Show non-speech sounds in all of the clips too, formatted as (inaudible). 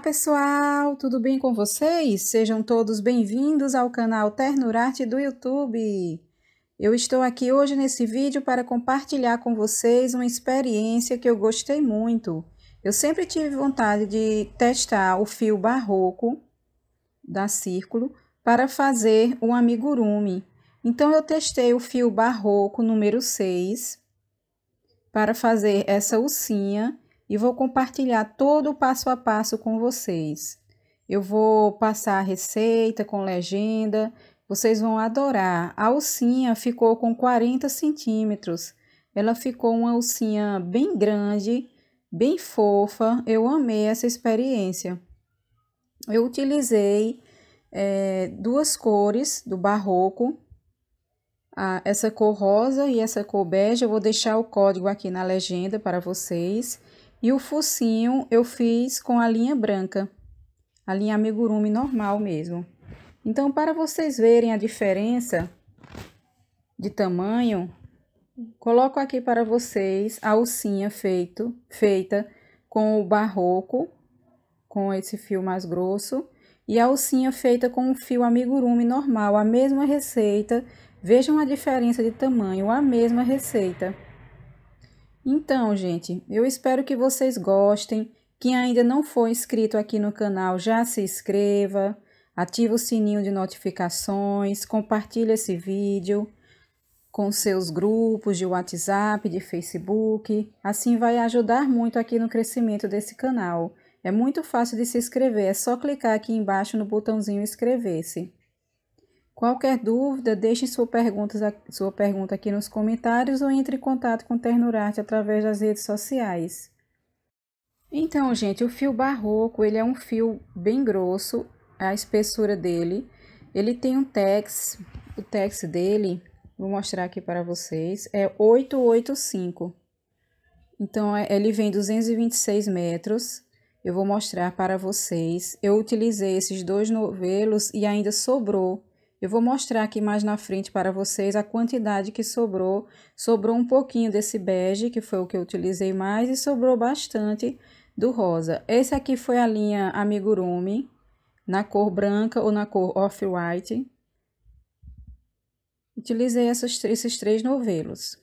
pessoal, tudo bem com vocês? Sejam todos bem-vindos ao canal Ternurarte do YouTube. Eu estou aqui hoje nesse vídeo para compartilhar com vocês uma experiência que eu gostei muito. Eu sempre tive vontade de testar o fio barroco da Círculo para fazer um amigurumi. Então, eu testei o fio barroco número 6 para fazer essa ursinha e vou compartilhar todo o passo a passo com vocês. Eu vou passar a receita com legenda, vocês vão adorar. A alcinha ficou com 40 centímetros, ela ficou uma alcinha bem grande, bem fofa, eu amei essa experiência. Eu utilizei é, duas cores do barroco, a, essa cor rosa e essa cor bege, eu vou deixar o código aqui na legenda para vocês. E o focinho eu fiz com a linha branca, a linha amigurumi normal mesmo. Então, para vocês verem a diferença de tamanho, coloco aqui para vocês a alcinha feito, feita com o barroco, com esse fio mais grosso, e a alcinha feita com o fio amigurumi normal, a mesma receita. Vejam a diferença de tamanho, a mesma receita. Então, gente, eu espero que vocês gostem. Quem ainda não for inscrito aqui no canal, já se inscreva, ativa o sininho de notificações, compartilhe esse vídeo com seus grupos de WhatsApp, de Facebook. Assim vai ajudar muito aqui no crescimento desse canal. É muito fácil de se inscrever, é só clicar aqui embaixo no botãozinho inscrever-se. Qualquer dúvida, deixe sua pergunta, sua pergunta aqui nos comentários ou entre em contato com Ternurarte através das redes sociais. Então, gente, o fio barroco, ele é um fio bem grosso, a espessura dele. Ele tem um tex, o tex dele, vou mostrar aqui para vocês, é 885. Então, é, ele vem 226 metros, eu vou mostrar para vocês. Eu utilizei esses dois novelos e ainda sobrou eu vou mostrar aqui mais na frente para vocês a quantidade que sobrou. Sobrou um pouquinho desse bege, que foi o que eu utilizei mais, e sobrou bastante do rosa. Esse aqui foi a linha Amigurumi, na cor branca ou na cor off-white. Utilizei essas, esses três novelos.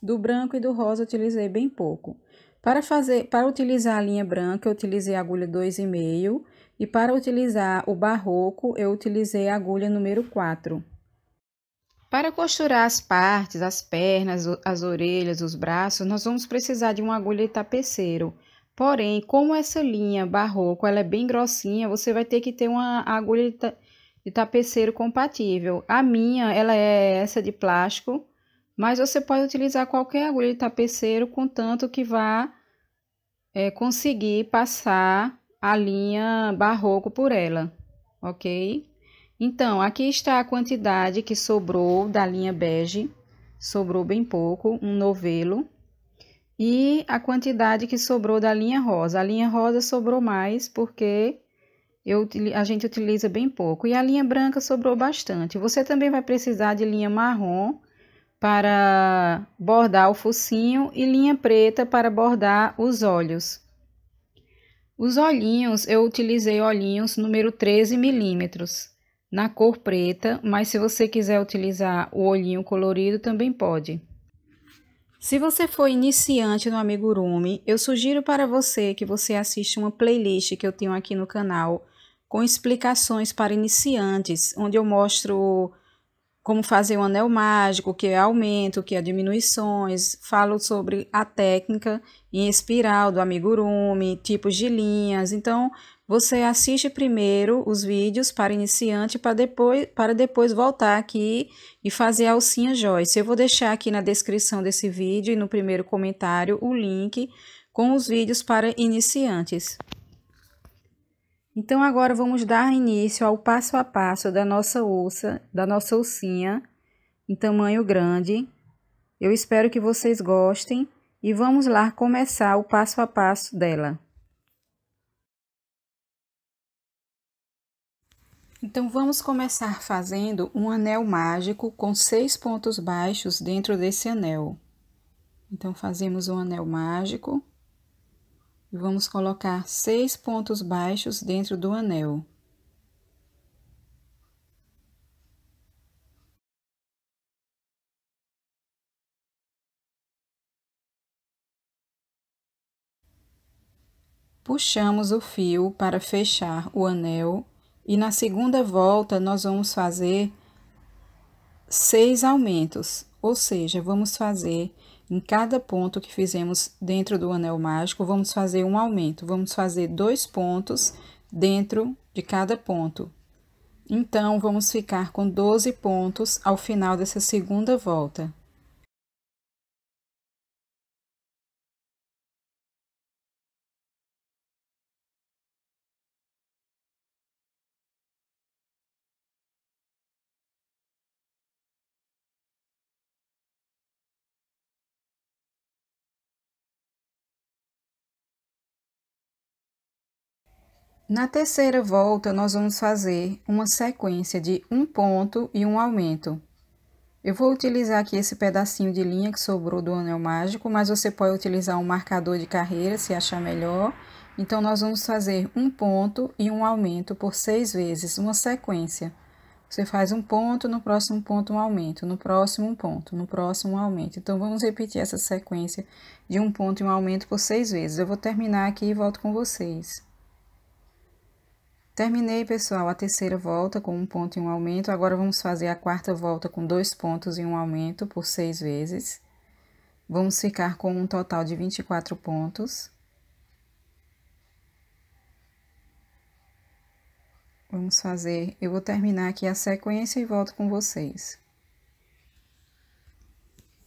Do branco e do rosa utilizei bem pouco. Para fazer, para utilizar a linha branca, eu utilizei a agulha 2,5 e para utilizar o barroco, eu utilizei a agulha número 4. Para costurar as partes, as pernas, as orelhas, os braços, nós vamos precisar de uma agulha de tapeceiro. Porém, como essa linha barroco ela é bem grossinha, você vai ter que ter uma agulha de, tapeceiro compatível. A minha, ela é essa de plástico, mas você pode utilizar qualquer agulha de tapeceiro, contanto que vá é, conseguir passar a linha barroco por ela, ok? Então, aqui está a quantidade que sobrou da linha bege, sobrou bem pouco, um novelo. E a quantidade que sobrou da linha rosa. A linha rosa sobrou mais porque eu, a gente utiliza bem pouco. E a linha branca sobrou bastante. Você também vai precisar de linha marrom para bordar o focinho e linha preta para bordar os olhos. Os olhinhos, eu utilizei olhinhos número 13 milímetros, na cor preta, mas se você quiser utilizar o olhinho colorido, também pode. Se você for iniciante no amigurumi, eu sugiro para você que você assista uma playlist que eu tenho aqui no canal com explicações para iniciantes, onde eu mostro como fazer um anel mágico, o que é aumento, o que é diminuições. Falo sobre a técnica em espiral do amigurumi, tipos de linhas. Então, você assiste primeiro os vídeos para iniciante para depois, para depois voltar aqui e fazer a alcinha Joyce. Eu vou deixar aqui na descrição desse vídeo e no primeiro comentário o link com os vídeos para iniciantes. Então agora vamos dar início ao passo a passo da nossa ossa, da nossa ossinha em tamanho grande. Eu espero que vocês gostem e vamos lá começar o passo a passo dela. Então vamos começar fazendo um anel mágico com seis pontos baixos dentro desse anel. Então fazemos um anel mágico. E vamos colocar seis pontos baixos dentro do anel. Puxamos o fio para fechar o anel e na segunda volta nós vamos fazer seis aumentos, ou seja, vamos fazer em cada ponto que fizemos dentro do anel mágico, vamos fazer um aumento, vamos fazer dois pontos dentro de cada ponto. Então, vamos ficar com 12 pontos ao final dessa segunda volta. Na terceira volta, nós vamos fazer uma sequência de um ponto e um aumento. Eu vou utilizar aqui esse pedacinho de linha que sobrou do anel mágico, mas você pode utilizar um marcador de carreira se achar melhor. Então, nós vamos fazer um ponto e um aumento por seis vezes, uma sequência. Você faz um ponto, no próximo ponto um aumento, no próximo um ponto, no próximo um aumento. Então, vamos repetir essa sequência de um ponto e um aumento por seis vezes. Eu vou terminar aqui e volto com vocês. Terminei, pessoal, a terceira volta com um ponto e um aumento. Agora, vamos fazer a quarta volta com dois pontos e um aumento por seis vezes. Vamos ficar com um total de 24 pontos. Vamos fazer, eu vou terminar aqui a sequência e volto com vocês.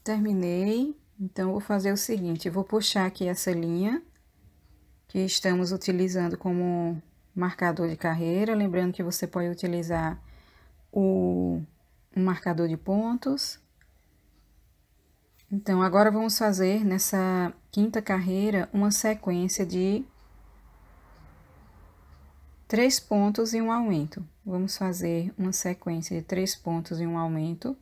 Terminei, então, vou fazer o seguinte, vou puxar aqui essa linha que estamos utilizando como marcador de carreira, lembrando que você pode utilizar o um marcador de pontos. Então, agora vamos fazer nessa quinta carreira uma sequência de três pontos e um aumento. Vamos fazer uma sequência de três pontos e um aumento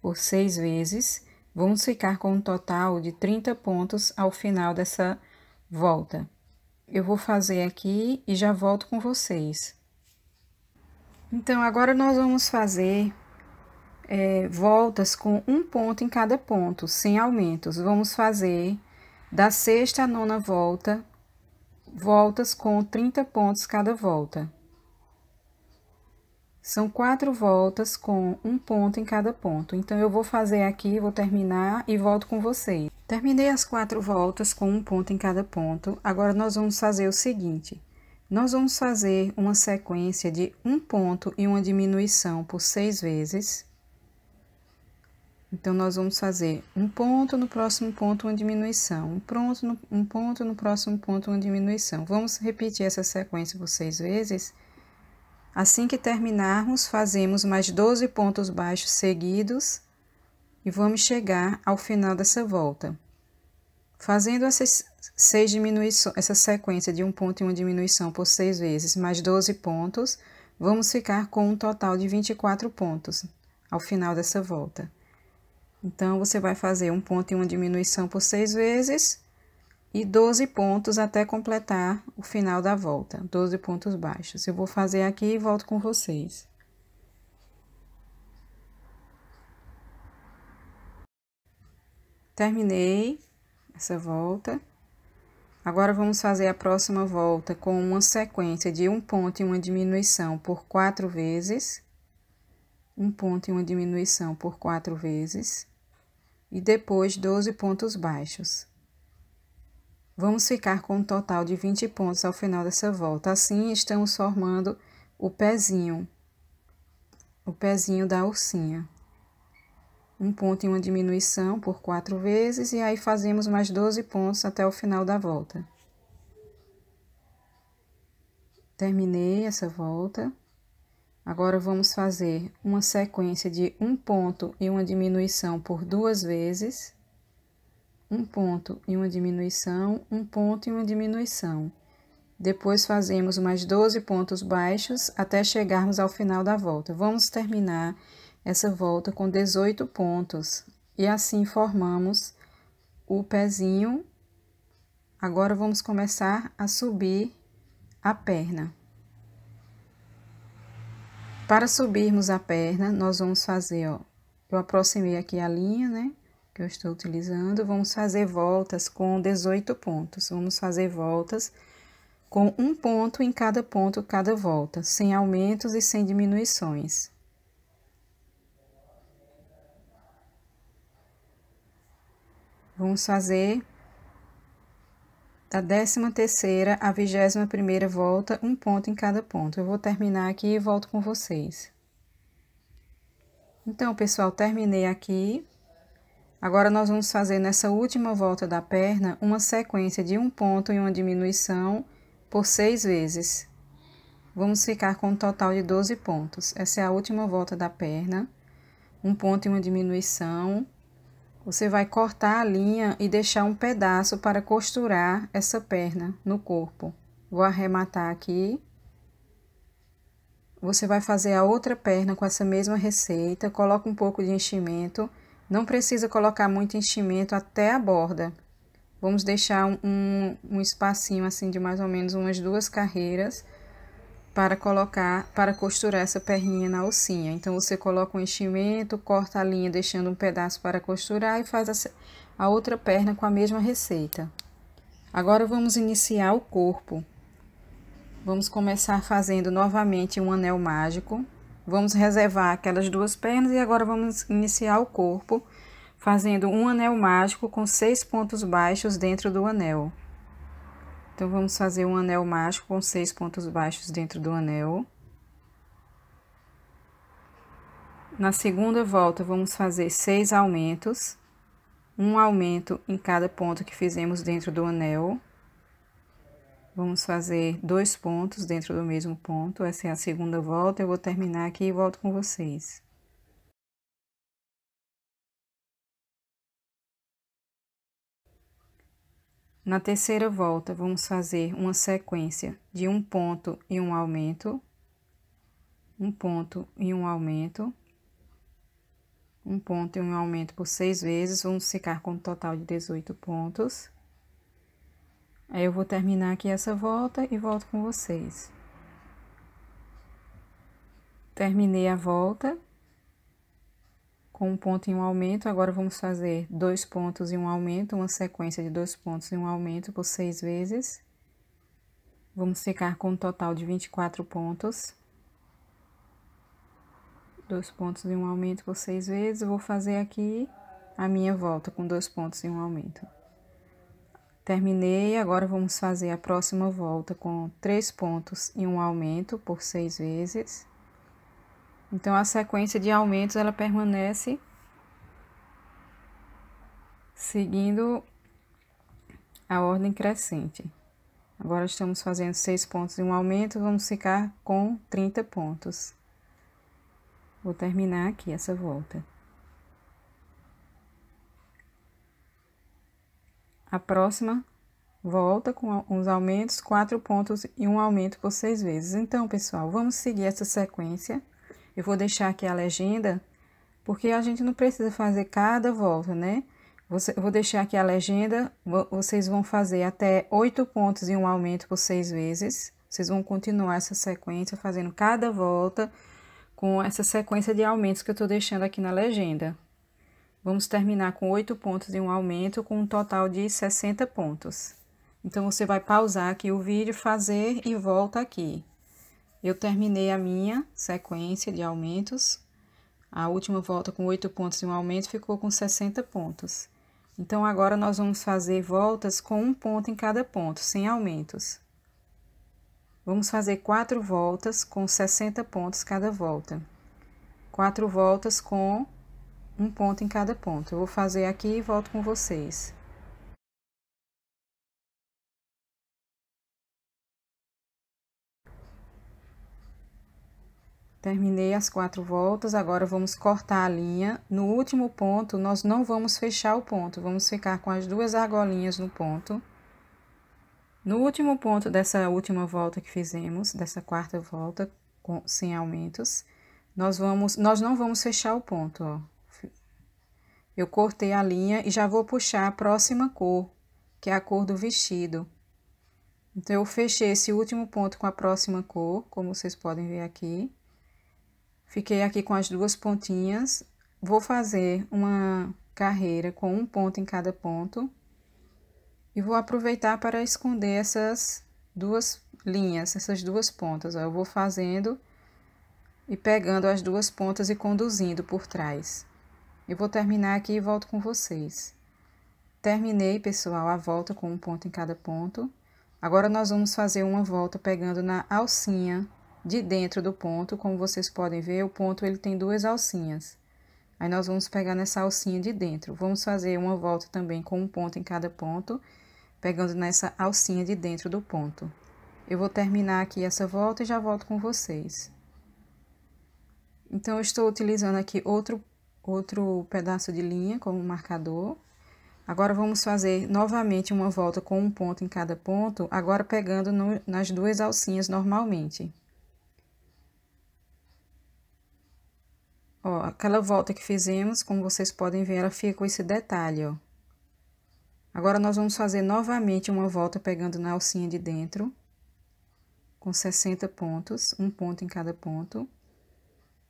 por seis vezes. Vamos ficar com um total de 30 pontos ao final dessa volta. Eu vou fazer aqui e já volto com vocês. Então, agora nós vamos fazer é, voltas com um ponto em cada ponto, sem aumentos. Vamos fazer da sexta à nona volta, voltas com 30 pontos cada volta. São quatro voltas com um ponto em cada ponto. Então, eu vou fazer aqui, vou terminar e volto com vocês. Terminei as quatro voltas com um ponto em cada ponto. Agora, nós vamos fazer o seguinte. Nós vamos fazer uma sequência de um ponto e uma diminuição por seis vezes. Então, nós vamos fazer um ponto, no próximo ponto, uma diminuição. Um, pronto, um ponto, no próximo ponto, uma diminuição. Vamos repetir essa sequência por seis vezes. Assim que terminarmos, fazemos mais 12 pontos baixos seguidos e vamos chegar ao final dessa volta. Fazendo essas seis diminuições, essa sequência de um ponto e uma diminuição por seis vezes, mais 12 pontos, vamos ficar com um total de 24 pontos ao final dessa volta. Então, você vai fazer um ponto e uma diminuição por seis vezes, e 12 pontos até completar o final da volta, 12 pontos baixos. Eu vou fazer aqui e volto com vocês. Terminei essa volta. Agora, vamos fazer a próxima volta com uma sequência de um ponto e uma diminuição por quatro vezes. Um ponto e uma diminuição por quatro vezes. E depois, 12 pontos baixos. Vamos ficar com um total de 20 pontos ao final dessa volta. Assim, estamos formando o pezinho, o pezinho da ursinha. Um ponto e uma diminuição por quatro vezes, e aí fazemos mais 12 pontos até o final da volta. Terminei essa volta. Agora, vamos fazer uma sequência de um ponto e uma diminuição por duas vezes um ponto e uma diminuição, um ponto e uma diminuição. Depois fazemos mais 12 pontos baixos até chegarmos ao final da volta. Vamos terminar essa volta com 18 pontos e assim formamos o pezinho. Agora vamos começar a subir a perna. Para subirmos a perna, nós vamos fazer, ó, eu aproximei aqui a linha, né? que eu estou utilizando, vamos fazer voltas com 18 pontos. Vamos fazer voltas com um ponto em cada ponto, cada volta, sem aumentos e sem diminuições. Vamos fazer da 13 terceira à 21 primeira volta, um ponto em cada ponto. Eu vou terminar aqui e volto com vocês. Então, pessoal, terminei aqui. Agora, nós vamos fazer nessa última volta da perna uma sequência de um ponto e uma diminuição por seis vezes. Vamos ficar com um total de 12 pontos. Essa é a última volta da perna. Um ponto e uma diminuição. Você vai cortar a linha e deixar um pedaço para costurar essa perna no corpo. Vou arrematar aqui. Você vai fazer a outra perna com essa mesma receita. Coloca um pouco de enchimento não precisa colocar muito enchimento até a borda. Vamos deixar um, um espacinho assim de mais ou menos umas duas carreiras para colocar, para costurar essa perninha na alcinha. Então, você coloca um enchimento, corta a linha deixando um pedaço para costurar e faz a, a outra perna com a mesma receita. Agora, vamos iniciar o corpo. Vamos começar fazendo novamente um anel mágico. Vamos reservar aquelas duas pernas e agora vamos iniciar o corpo, fazendo um anel mágico com seis pontos baixos dentro do anel. Então, vamos fazer um anel mágico com seis pontos baixos dentro do anel. Na segunda volta, vamos fazer seis aumentos, um aumento em cada ponto que fizemos dentro do anel. Vamos fazer dois pontos dentro do mesmo ponto, essa é a segunda volta, eu vou terminar aqui e volto com vocês. Na terceira volta, vamos fazer uma sequência de um ponto e um aumento, um ponto e um aumento, um ponto e um aumento por seis vezes, vamos ficar com um total de 18 pontos. Aí eu vou terminar aqui essa volta e volto com vocês. Terminei a volta com um ponto e um aumento. Agora vamos fazer dois pontos e um aumento, uma sequência de dois pontos e um aumento por seis vezes. Vamos ficar com um total de 24 pontos. Dois pontos e um aumento por seis vezes. Vou fazer aqui a minha volta com dois pontos e um aumento. Terminei, agora vamos fazer a próxima volta com três pontos e um aumento por seis vezes. Então, a sequência de aumentos, ela permanece seguindo a ordem crescente. Agora estamos fazendo seis pontos e um aumento, vamos ficar com 30 pontos. Vou terminar aqui essa volta. A próxima volta com os aumentos, quatro pontos e um aumento por seis vezes. Então, pessoal, vamos seguir essa sequência. Eu vou deixar aqui a legenda, porque a gente não precisa fazer cada volta, né? eu vou deixar aqui a legenda, vocês vão fazer até oito pontos e um aumento por seis vezes. Vocês vão continuar essa sequência fazendo cada volta com essa sequência de aumentos que eu estou deixando aqui na legenda. Vamos terminar com oito pontos de um aumento, com um total de 60 pontos. Então, você vai pausar aqui o vídeo, fazer e volta aqui. Eu terminei a minha sequência de aumentos. A última volta com oito pontos de um aumento ficou com 60 pontos. Então, agora nós vamos fazer voltas com um ponto em cada ponto, sem aumentos. Vamos fazer quatro voltas com 60 pontos cada volta. Quatro voltas com um ponto em cada ponto. Eu vou fazer aqui e volto com vocês. Terminei as quatro voltas, agora vamos cortar a linha. No último ponto, nós não vamos fechar o ponto, vamos ficar com as duas argolinhas no ponto. No último ponto dessa última volta que fizemos, dessa quarta volta, com, sem aumentos, nós, vamos, nós não vamos fechar o ponto, ó. Eu cortei a linha e já vou puxar a próxima cor, que é a cor do vestido. Então, eu fechei esse último ponto com a próxima cor, como vocês podem ver aqui. Fiquei aqui com as duas pontinhas. Vou fazer uma carreira com um ponto em cada ponto. E vou aproveitar para esconder essas duas linhas, essas duas pontas. Ó. Eu vou fazendo e pegando as duas pontas e conduzindo por trás. Eu vou terminar aqui e volto com vocês. Terminei, pessoal, a volta com um ponto em cada ponto. Agora, nós vamos fazer uma volta pegando na alcinha de dentro do ponto. Como vocês podem ver, o ponto ele tem duas alcinhas. Aí, nós vamos pegar nessa alcinha de dentro. Vamos fazer uma volta também com um ponto em cada ponto, pegando nessa alcinha de dentro do ponto. Eu vou terminar aqui essa volta e já volto com vocês. Então, eu estou utilizando aqui outro outro pedaço de linha como marcador. Agora, vamos fazer novamente uma volta com um ponto em cada ponto, agora pegando no, nas duas alcinhas normalmente. Ó, aquela volta que fizemos, como vocês podem ver, ela fica com esse detalhe, ó. Agora, nós vamos fazer novamente uma volta pegando na alcinha de dentro, com 60 pontos, um ponto em cada ponto.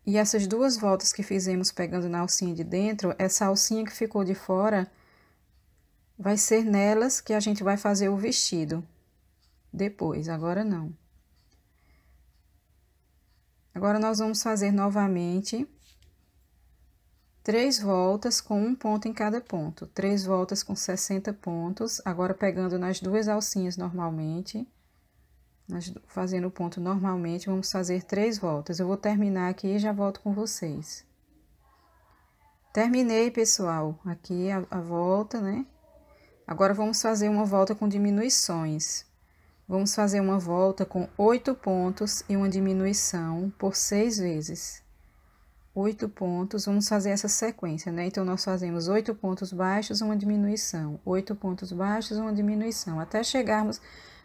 E essas duas voltas que fizemos pegando na alcinha de dentro, essa alcinha que ficou de fora, vai ser nelas que a gente vai fazer o vestido. Depois, agora não. Agora, nós vamos fazer novamente três voltas com um ponto em cada ponto. Três voltas com 60 pontos, agora pegando nas duas alcinhas normalmente. Nós fazendo o ponto normalmente, vamos fazer três voltas. Eu vou terminar aqui e já volto com vocês. Terminei, pessoal, aqui a, a volta, né? Agora, vamos fazer uma volta com diminuições. Vamos fazer uma volta com oito pontos e uma diminuição por seis vezes. Oito pontos, vamos fazer essa sequência, né? Então, nós fazemos oito pontos baixos, uma diminuição, oito pontos baixos, uma diminuição, até chegarmos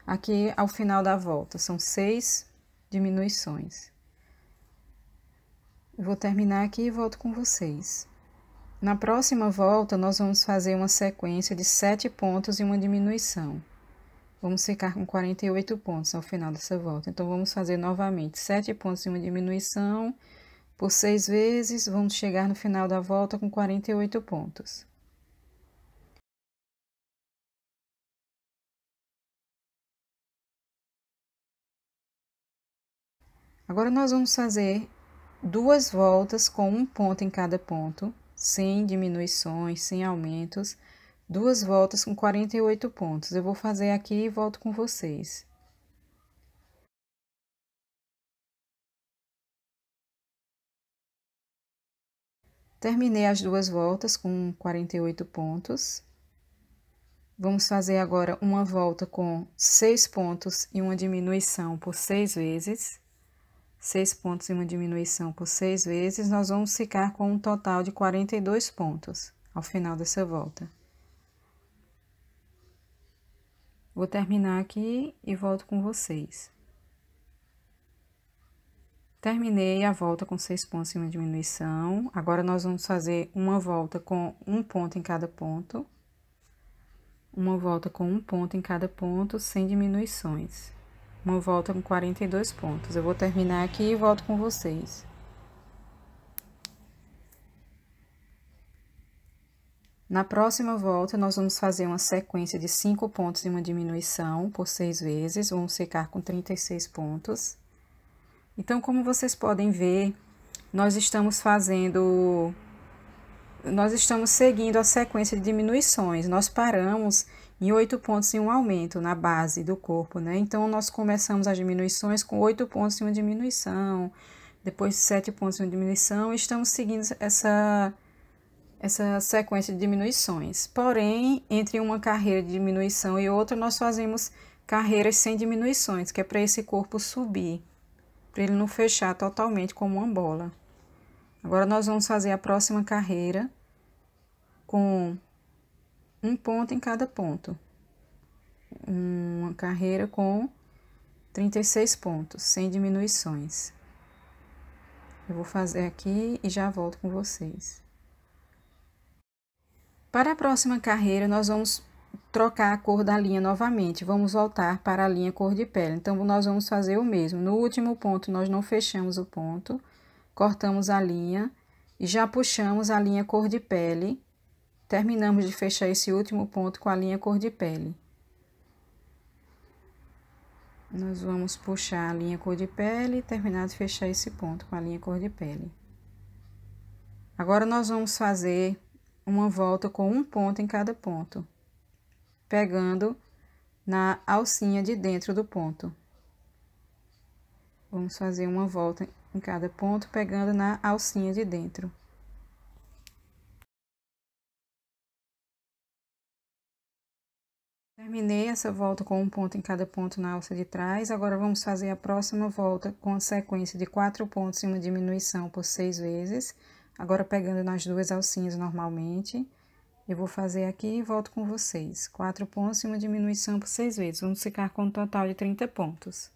aqui ao final da volta. São seis diminuições. Eu vou terminar aqui e volto com vocês. Na próxima volta, nós vamos fazer uma sequência de sete pontos e uma diminuição. Vamos ficar com 48 pontos ao final dessa volta. Então, vamos fazer novamente sete pontos e uma diminuição por seis vezes. Vamos chegar no final da volta com 48 pontos. Agora, nós vamos fazer duas voltas com um ponto em cada ponto, sem diminuições, sem aumentos, duas voltas com 48 pontos. Eu vou fazer aqui e volto com vocês. Terminei as duas voltas com 48 pontos. Vamos fazer agora uma volta com seis pontos e uma diminuição por seis vezes seis pontos e uma diminuição por seis vezes, nós vamos ficar com um total de 42 pontos ao final dessa volta. Vou terminar aqui e volto com vocês. Terminei a volta com seis pontos e uma diminuição. Agora, nós vamos fazer uma volta com um ponto em cada ponto. Uma volta com um ponto em cada ponto, sem diminuições uma volta com 42 pontos. Eu vou terminar aqui e volto com vocês. Na próxima volta, nós vamos fazer uma sequência de cinco pontos e uma diminuição por seis vezes. Vamos secar com 36 pontos. Então, como vocês podem ver, nós estamos fazendo nós estamos seguindo a sequência de diminuições. Nós paramos em oito pontos em um aumento na base do corpo, né? Então, nós começamos as diminuições com oito pontos em uma diminuição, depois sete pontos em uma diminuição, e estamos seguindo essa, essa sequência de diminuições. Porém, entre uma carreira de diminuição e outra, nós fazemos carreiras sem diminuições, que é para esse corpo subir, para ele não fechar totalmente como uma bola. Agora, nós vamos fazer a próxima carreira com um ponto em cada ponto. Uma carreira com 36 pontos, sem diminuições. Eu vou fazer aqui e já volto com vocês. Para a próxima carreira, nós vamos trocar a cor da linha novamente. Vamos voltar para a linha cor de pele. Então, nós vamos fazer o mesmo. No último ponto, nós não fechamos o ponto, cortamos a linha e já puxamos a linha cor de pele Terminamos de fechar esse último ponto com a linha cor de pele. Nós vamos puxar a linha cor de pele e terminar de fechar esse ponto com a linha cor de pele. Agora, nós vamos fazer uma volta com um ponto em cada ponto, pegando na alcinha de dentro do ponto. Vamos fazer uma volta em cada ponto, pegando na alcinha de dentro. Terminei essa volta com um ponto em cada ponto na alça de trás, agora vamos fazer a próxima volta com a sequência de quatro pontos e uma diminuição por seis vezes. Agora, pegando nas duas alcinhas normalmente, eu vou fazer aqui e volto com vocês. Quatro pontos e uma diminuição por seis vezes, vamos ficar com um total de 30 pontos.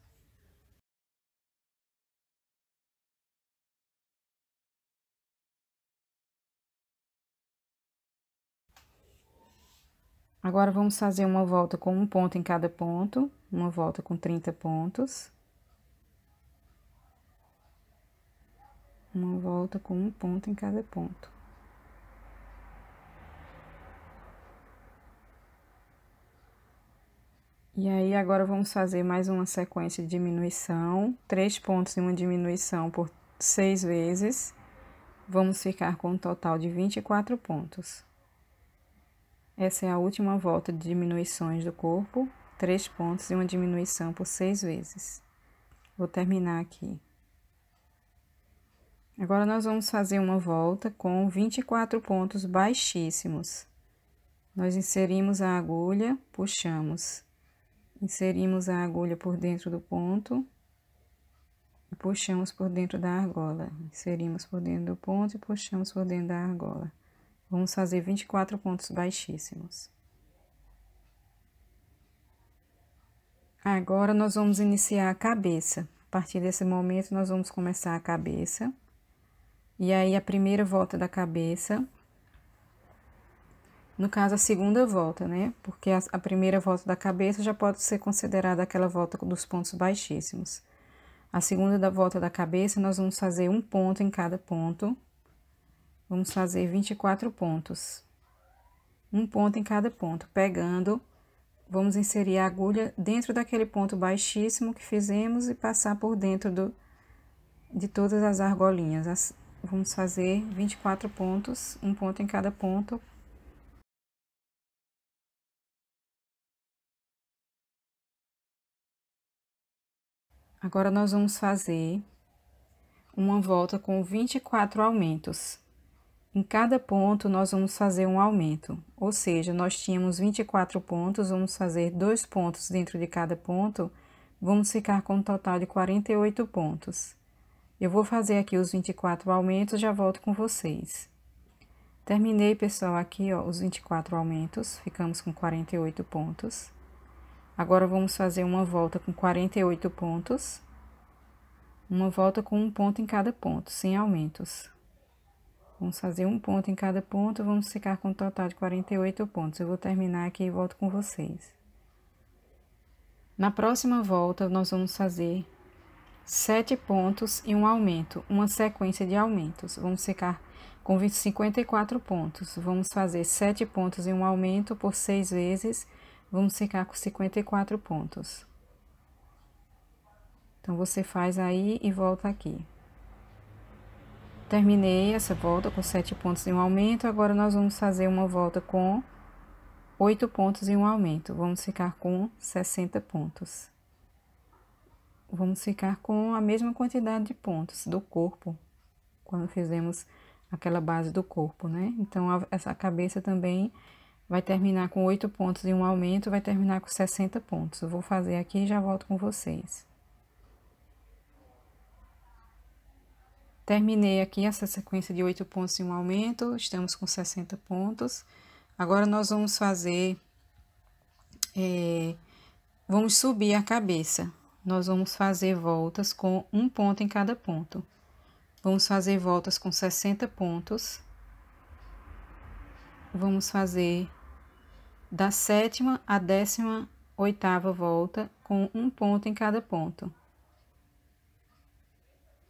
Agora, vamos fazer uma volta com um ponto em cada ponto, uma volta com 30 pontos. Uma volta com um ponto em cada ponto. E aí, agora vamos fazer mais uma sequência de diminuição, três pontos e uma diminuição por seis vezes. Vamos ficar com um total de 24 pontos. Essa é a última volta de diminuições do corpo, três pontos e uma diminuição por seis vezes. Vou terminar aqui. Agora, nós vamos fazer uma volta com 24 pontos baixíssimos. Nós inserimos a agulha, puxamos. Inserimos a agulha por dentro do ponto e puxamos por dentro da argola. Inserimos por dentro do ponto e puxamos por dentro da argola. Vamos fazer 24 pontos baixíssimos. Agora, nós vamos iniciar a cabeça. A partir desse momento, nós vamos começar a cabeça. E aí, a primeira volta da cabeça. No caso, a segunda volta, né? Porque a, a primeira volta da cabeça já pode ser considerada aquela volta dos pontos baixíssimos. A segunda da volta da cabeça, nós vamos fazer um ponto em cada ponto Vamos fazer 24 pontos. Um ponto em cada ponto, pegando, vamos inserir a agulha dentro daquele ponto baixíssimo que fizemos e passar por dentro do, de todas as argolinhas. As, vamos fazer 24 pontos, um ponto em cada ponto, Agora, nós vamos fazer uma volta com 24 aumentos. Em cada ponto, nós vamos fazer um aumento, ou seja, nós tínhamos 24 pontos, vamos fazer dois pontos dentro de cada ponto, vamos ficar com um total de 48 pontos. Eu vou fazer aqui os 24 aumentos, já volto com vocês. Terminei, pessoal, aqui, ó, os 24 aumentos, ficamos com 48 pontos. Agora, vamos fazer uma volta com 48 pontos, uma volta com um ponto em cada ponto, sem aumentos. Vamos fazer um ponto em cada ponto, vamos ficar com um total de 48 pontos. Eu vou terminar aqui e volto com vocês. Na próxima volta, nós vamos fazer sete pontos e um aumento, uma sequência de aumentos. Vamos ficar com 54 pontos. Vamos fazer sete pontos e um aumento por seis vezes. Vamos ficar com 54 pontos. Então, você faz aí e volta aqui. Terminei essa volta com sete pontos e um aumento, agora nós vamos fazer uma volta com oito pontos e um aumento. Vamos ficar com 60 pontos. Vamos ficar com a mesma quantidade de pontos do corpo, quando fizemos aquela base do corpo, né? Então, a, essa cabeça também vai terminar com oito pontos e um aumento, vai terminar com 60 pontos. Eu vou fazer aqui e já volto com vocês. Terminei aqui essa sequência de oito pontos e um aumento, estamos com 60 pontos. Agora, nós vamos fazer... É, vamos subir a cabeça. Nós vamos fazer voltas com um ponto em cada ponto. Vamos fazer voltas com 60 pontos. Vamos fazer da sétima à décima oitava volta com um ponto em cada ponto.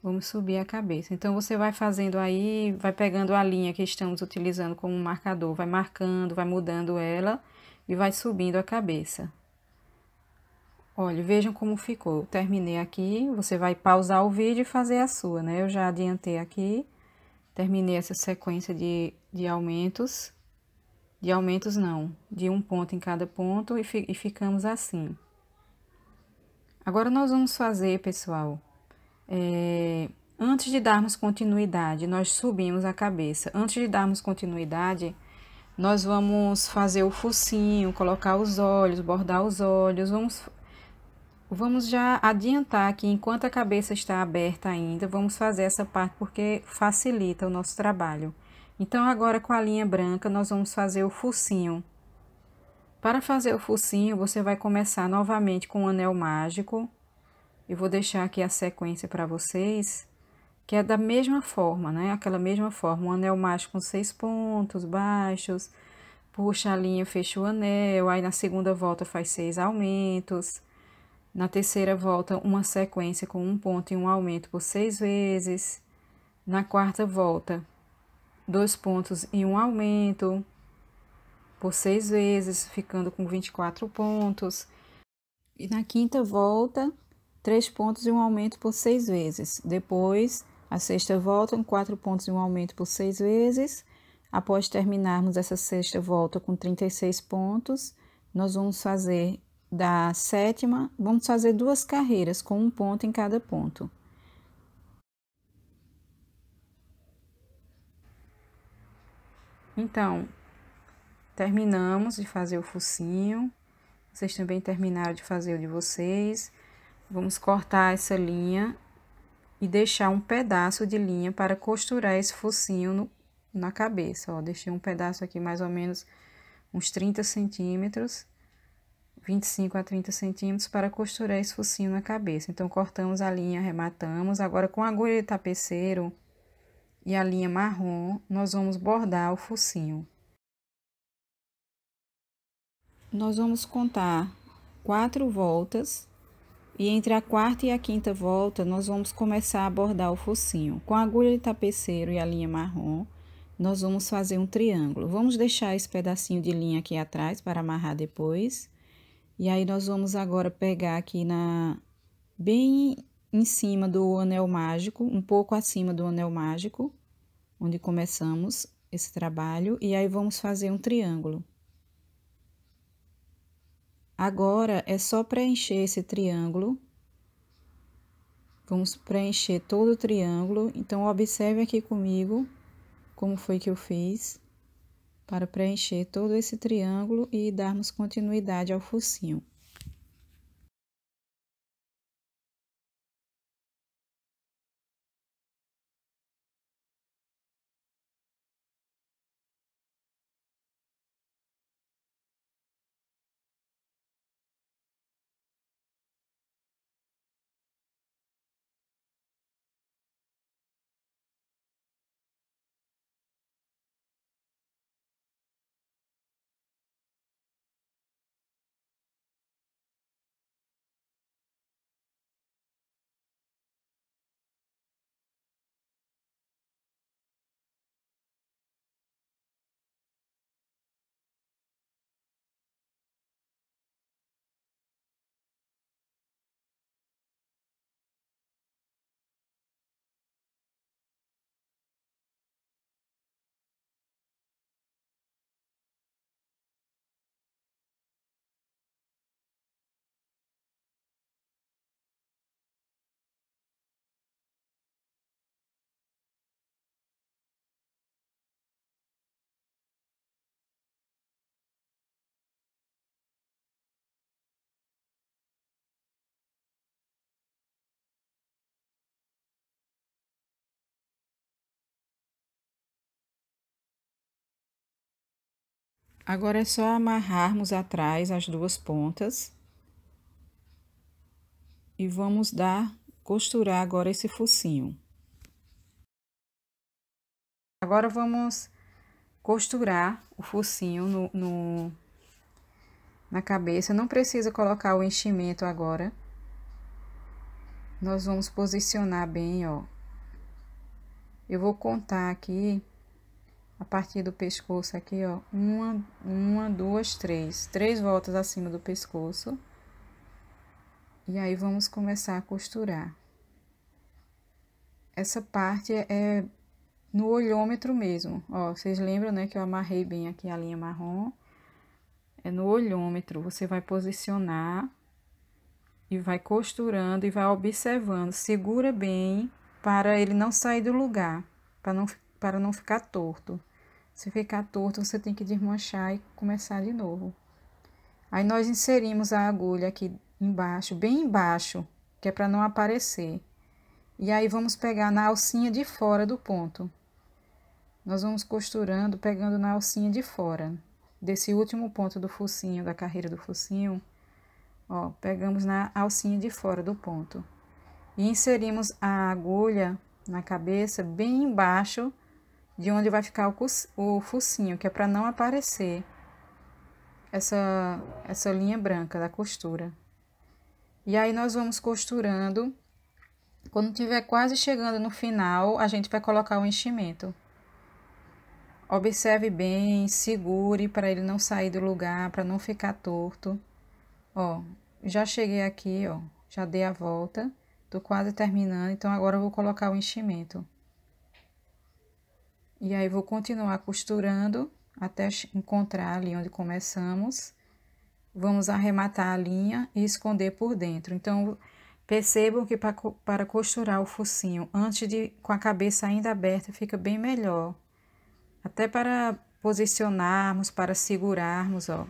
Vamos subir a cabeça. Então, você vai fazendo aí, vai pegando a linha que estamos utilizando como marcador, vai marcando, vai mudando ela e vai subindo a cabeça. Olha, vejam como ficou. Eu terminei aqui, você vai pausar o vídeo e fazer a sua, né? Eu já adiantei aqui, terminei essa sequência de, de aumentos, de aumentos não, de um ponto em cada ponto e, fi, e ficamos assim. Agora, nós vamos fazer, pessoal, é, antes de darmos continuidade, nós subimos a cabeça. Antes de darmos continuidade, nós vamos fazer o focinho, colocar os olhos, bordar os olhos, vamos Vamos já adiantar que enquanto a cabeça está aberta ainda, vamos fazer essa parte porque facilita o nosso trabalho. Então agora com a linha branca nós vamos fazer o focinho. Para fazer o focinho, você vai começar novamente com o anel mágico, eu vou deixar aqui a sequência para vocês, que é da mesma forma, né? Aquela mesma forma, um anel mágico com seis pontos baixos, puxa a linha, fecha o anel, aí na segunda volta faz seis aumentos, na terceira volta uma sequência com um ponto e um aumento por seis vezes, na quarta volta dois pontos e um aumento por seis vezes, ficando com 24 pontos. E na quinta volta, três pontos e um aumento por seis vezes. Depois, a sexta volta com quatro pontos e um aumento por seis vezes. Após terminarmos essa sexta volta com 36 pontos, nós vamos fazer da sétima, vamos fazer duas carreiras com um ponto em cada ponto. Então, terminamos de fazer o focinho. Vocês também terminaram de fazer o de vocês. Vamos cortar essa linha e deixar um pedaço de linha para costurar esse focinho no, na cabeça, ó. Deixei um pedaço aqui mais ou menos uns 30 centímetros, 25 a 30 centímetros para costurar esse focinho na cabeça. Então, cortamos a linha, arrematamos. Agora, com a agulha de tapeceiro e a linha marrom, nós vamos bordar o focinho. Nós vamos contar quatro voltas e entre a quarta e a quinta volta, nós vamos começar a bordar o focinho. Com a agulha de tapeceiro e a linha marrom, nós vamos fazer um triângulo. Vamos deixar esse pedacinho de linha aqui atrás para amarrar depois. E aí, nós vamos agora pegar aqui na... bem em cima do anel mágico, um pouco acima do anel mágico, onde começamos esse trabalho. E aí, vamos fazer um triângulo. Agora é só preencher esse triângulo. Vamos preencher todo o triângulo. Então, observe aqui comigo como foi que eu fiz para preencher todo esse triângulo e darmos continuidade ao focinho. Agora é só amarrarmos atrás as duas pontas. E vamos dar, costurar agora esse focinho. Agora vamos costurar o focinho no, no, na cabeça. Não precisa colocar o enchimento agora. Nós vamos posicionar bem, ó. Eu vou contar aqui a partir do pescoço aqui, ó, uma, uma, duas, três, três voltas acima do pescoço. E aí, vamos começar a costurar. Essa parte é no olhômetro mesmo, ó, vocês lembram, né, que eu amarrei bem aqui a linha marrom? É no olhômetro, você vai posicionar e vai costurando e vai observando, segura bem para ele não sair do lugar, para não, para não ficar torto. Se ficar torto, você tem que desmanchar e começar de novo. Aí nós inserimos a agulha aqui embaixo, bem embaixo, que é para não aparecer. E aí vamos pegar na alcinha de fora do ponto. Nós vamos costurando, pegando na alcinha de fora, desse último ponto do focinho, da carreira do focinho. Ó, pegamos na alcinha de fora do ponto. E inserimos a agulha na cabeça bem embaixo de onde vai ficar o, focinho, que é para não aparecer essa, essa linha branca da costura. E aí, nós vamos costurando. Quando tiver quase chegando no final, a gente vai colocar o enchimento. Observe bem, segure para ele não sair do lugar, para não ficar torto. Ó, já cheguei aqui, ó, já dei a volta, tô quase terminando, então agora eu vou colocar o enchimento. E aí, vou continuar costurando até encontrar ali onde começamos. Vamos arrematar a linha e esconder por dentro. Então, percebam que para costurar o focinho, antes de, com a cabeça ainda aberta, fica bem melhor. Até para posicionarmos, para segurarmos, ó.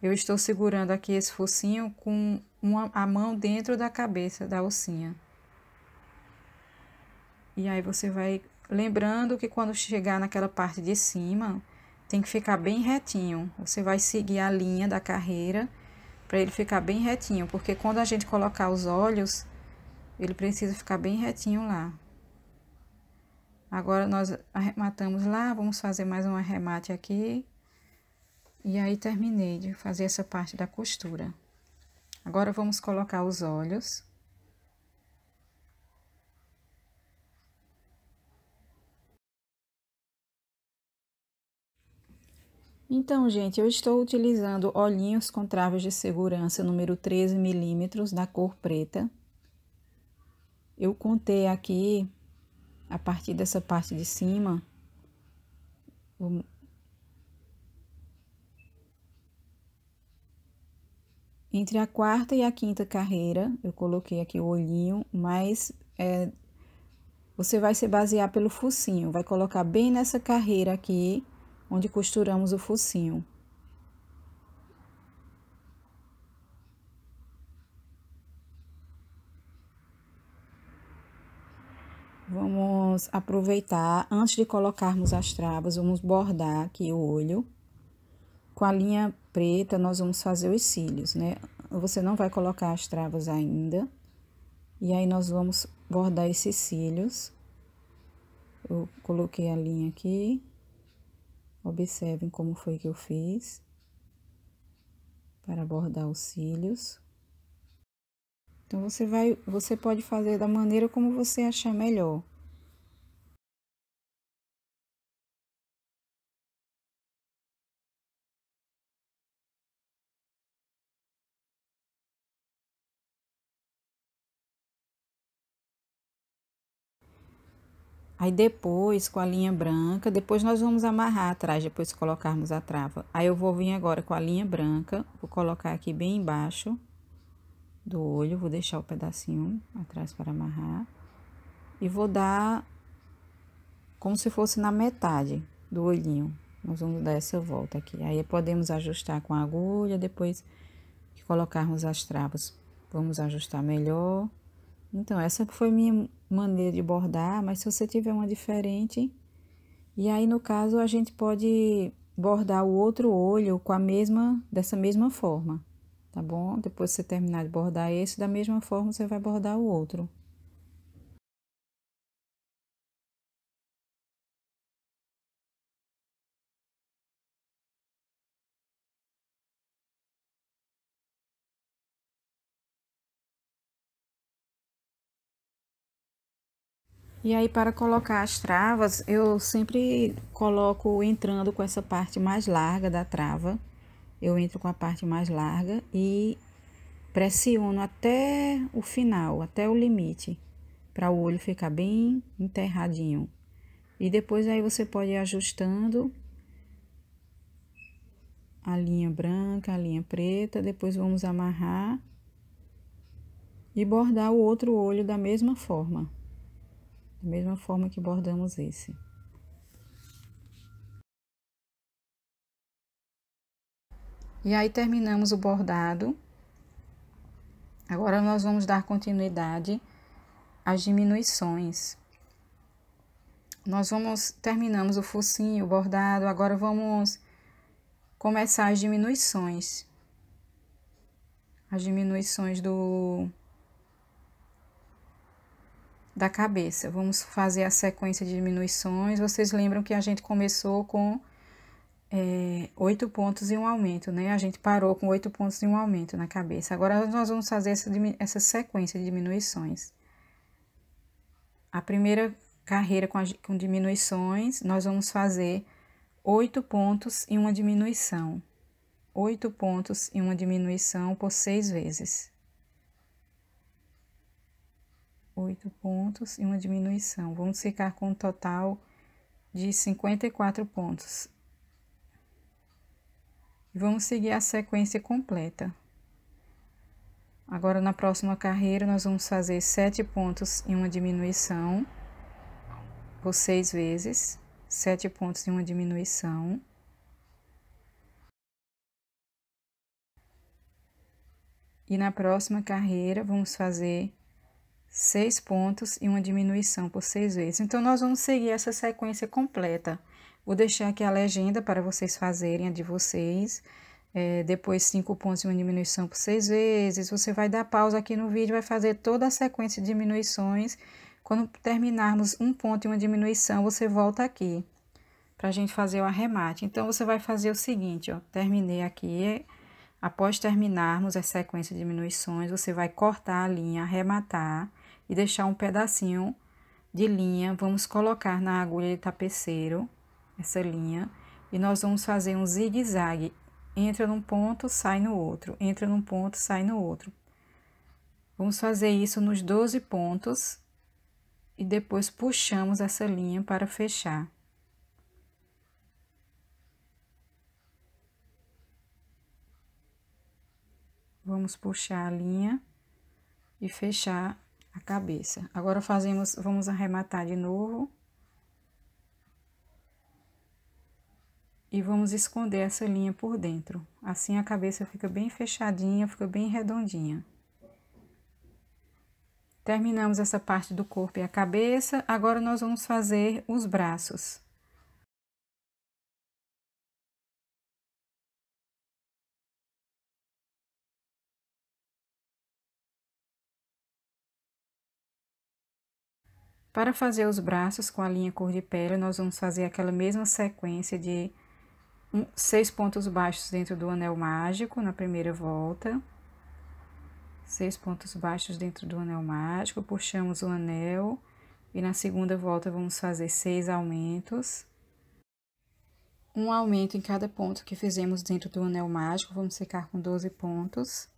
Eu estou segurando aqui esse focinho com uma, a mão dentro da cabeça da alcinha. E aí, você vai Lembrando que quando chegar naquela parte de cima, tem que ficar bem retinho. Você vai seguir a linha da carreira para ele ficar bem retinho, porque quando a gente colocar os olhos, ele precisa ficar bem retinho lá. Agora, nós arrematamos lá, vamos fazer mais um arremate aqui. E aí, terminei de fazer essa parte da costura. Agora, vamos colocar os olhos. Então, gente, eu estou utilizando olhinhos com travas de segurança número 13 milímetros da cor preta. Eu contei aqui, a partir dessa parte de cima, entre a quarta e a quinta carreira, eu coloquei aqui o olhinho, mas é, você vai se basear pelo focinho, vai colocar bem nessa carreira aqui, onde costuramos o focinho. Vamos aproveitar, antes de colocarmos as travas, vamos bordar aqui o olho. Com a linha preta, nós vamos fazer os cílios, né? Você não vai colocar as travas ainda. E aí, nós vamos bordar esses cílios. Eu coloquei a linha aqui. Observem como foi que eu fiz para bordar os cílios. Então, você, vai, você pode fazer da maneira como você achar melhor. Aí depois, com a linha branca, depois nós vamos amarrar atrás, depois colocarmos a trava. Aí eu vou vir agora com a linha branca, vou colocar aqui bem embaixo do olho, vou deixar o pedacinho atrás para amarrar. E vou dar como se fosse na metade do olhinho. Nós vamos dar essa volta aqui. Aí podemos ajustar com a agulha, depois que colocarmos as travas, vamos ajustar melhor. Então, essa foi minha maneira de bordar, mas se você tiver uma diferente, e aí no caso a gente pode bordar o outro olho com a mesma dessa mesma forma, tá bom? Depois que você terminar de bordar esse, da mesma forma você vai bordar o outro. E aí, para colocar as travas, eu sempre coloco entrando com essa parte mais larga da trava. Eu entro com a parte mais larga e pressiono até o final, até o limite, para o olho ficar bem enterradinho. E depois aí você pode ir ajustando a linha branca, a linha preta, depois vamos amarrar e bordar o outro olho da mesma forma da mesma forma que bordamos esse. E aí, terminamos o bordado. Agora, nós vamos dar continuidade às diminuições. Nós vamos, terminamos o focinho, o bordado, agora vamos começar as diminuições. As diminuições do da cabeça. Vamos fazer a sequência de diminuições. Vocês lembram que a gente começou com é, oito pontos e um aumento, né? A gente parou com oito pontos e um aumento na cabeça. Agora, nós vamos fazer essa, essa sequência de diminuições. A primeira carreira com, a, com diminuições, nós vamos fazer oito pontos e uma diminuição. Oito pontos e uma diminuição por seis vezes oito pontos e uma diminuição. Vamos ficar com um total de 54 pontos. Vamos seguir a sequência completa. Agora, na próxima carreira, nós vamos fazer sete pontos e uma diminuição, por seis vezes, sete pontos e uma diminuição. E na próxima carreira, vamos fazer seis pontos e uma diminuição por seis vezes. Então, nós vamos seguir essa sequência completa. Vou deixar aqui a legenda para vocês fazerem a de vocês. É, depois, cinco pontos e uma diminuição por seis vezes. Você vai dar pausa aqui no vídeo, vai fazer toda a sequência de diminuições. Quando terminarmos um ponto e uma diminuição, você volta aqui para a gente fazer o arremate. Então, você vai fazer o seguinte, ó, terminei aqui. É, após terminarmos a sequência de diminuições, você vai cortar a linha, arrematar e deixar um pedacinho de linha, vamos colocar na agulha de tapeceiro essa linha e nós vamos fazer um zigue-zague. Entra num ponto, sai no outro, entra num ponto, sai no outro. Vamos fazer isso nos 12 pontos e depois puxamos essa linha para fechar. Vamos puxar a linha e fechar cabeça. Agora fazemos, vamos arrematar de novo. E vamos esconder essa linha por dentro. Assim a cabeça fica bem fechadinha, fica bem redondinha. Terminamos essa parte do corpo e a cabeça. Agora nós vamos fazer os braços. Para fazer os braços com a linha cor de pele, nós vamos fazer aquela mesma sequência de um, seis pontos baixos dentro do anel mágico na primeira volta. Seis pontos baixos dentro do anel mágico, puxamos o anel e na segunda volta vamos fazer seis aumentos. Um aumento em cada ponto que fizemos dentro do anel mágico, vamos ficar com 12 pontos.